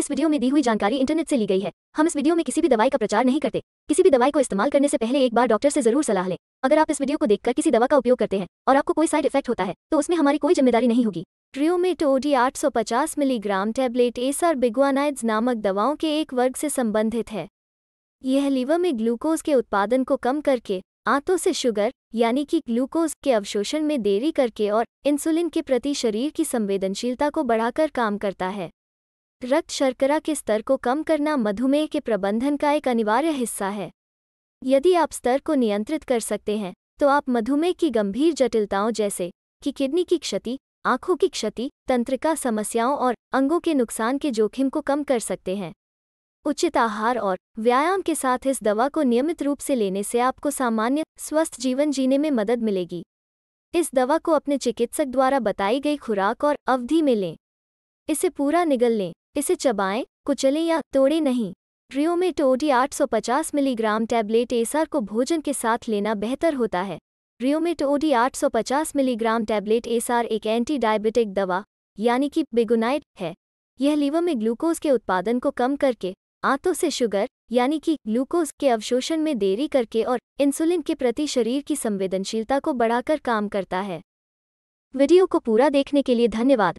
इस वीडियो में दी हुई जानकारी इंटरनेट से ली गई है हम इस वीडियो में किसी भी दवाई का प्रचार नहीं करते किसी भी दवाई को इस्तेमाल करने से पहले एक बार डॉक्टर से जरूर सलाह लें अगर आप इस वीडियो को देखकर किसी दवा का उपयोग करते हैं और आपको कोई साइड इफेक्ट होता है तो उसमें हमारी कोई जिम्मेदारी नहीं होगी ट्रियोमेट ओडी पचास मिलीग्राम टैबलेट एसआर बिगुआनाइड्स नामक दवाओं के एक वर्ग से संबंधित है यह लीवर में ग्लूकोज के उत्पादन को कम करके आंतों से शुगर यानी कि ग्लूकोज के अवशोषण में देरी करके और इंसुलिन के प्रति शरीर की संवेदनशीलता को बढ़ाकर काम करता है रक्त शर्करा के स्तर को कम करना मधुमेह के प्रबंधन का एक अनिवार्य हिस्सा है यदि आप स्तर को नियंत्रित कर सकते हैं तो आप मधुमेह की गंभीर जटिलताओं जैसे कि किडनी की क्षति आंखों की क्षति तंत्रिका समस्याओं और अंगों के नुकसान के जोखिम को कम कर सकते हैं उचित आहार और व्यायाम के साथ इस दवा को नियमित रूप से लेने से आपको सामान्य स्वस्थ जीवन जीने में मदद मिलेगी इस दवा को अपने चिकित्सक द्वारा बताई गई खुराक और अवधि में लें इसे पूरा निगल लें इसे चबाएं कुचलें या तोड़े नहीं रियोमेटोडी 850 मिलीग्राम टैबलेट एसआर को भोजन के साथ लेना बेहतर होता है रियोमेटोडी 850 मिलीग्राम टैबलेट एसआर एक एंटी डायबिटिक दवा यानी कि बेगुनाइड है यह लीवर में ग्लूकोज के उत्पादन को कम करके आंतों से शुगर यानी कि ग्लूकोज के अवशोषण में देरी करके और इंसुलिन के प्रति शरीर की संवेदनशीलता को बढ़ाकर काम करता है वीडियो को पूरा देखने के लिए धन्यवाद